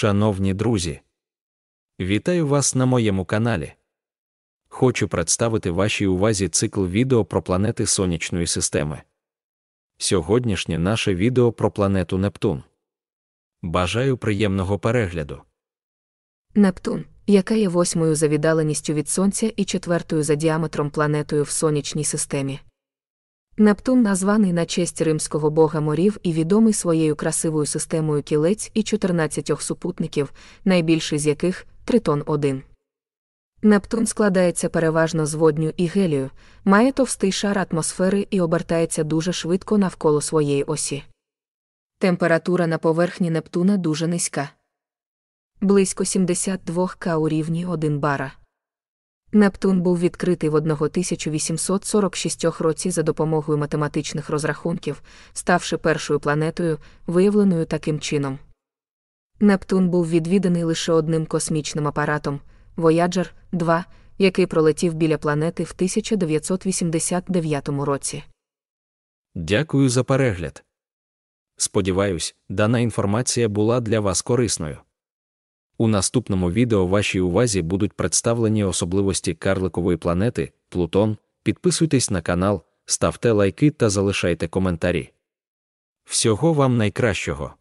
Шановні друзі, вітаю вас на моєму каналі. Хочу представити вашій увазі цикл відео про планети Сонячної системи. Сьогоднішнє наше відео про планету Нептун. Бажаю приємного перегляду. Нептун, яка є восьмою за віддаленістю від Сонця і четвертою за діаметром планетою в сонячній системі, Нептун названий на честь римського бога морів і відомий своєю красивою системою кілець і 14 супутників, найбільший з яких тритон 1. Нептун складається переважно з водню і гелію, має товстий шар атмосфери і обертається дуже швидко навколо своєї осі. Температура на поверхні Нептуна дуже низька. Близько 72 к у рівні 1 бара. Нептун був відкритий в 1846 році за допомогою математичних розрахунків, ставши першою планетою, виявленою таким чином. Нептун був відвіданий лише одним космічним апаратом Voyager 2, який пролетів біля планети в 1989 році. Дякую за перегляд. Сподіваюсь, дана інформація була для вас корисною. У наступному відео вашій увазі будуть представлені особливості карликової планети Плутон. Підписуйтесь на канал, ставте лайки та залишайте коментарі. Всього вам найкращого!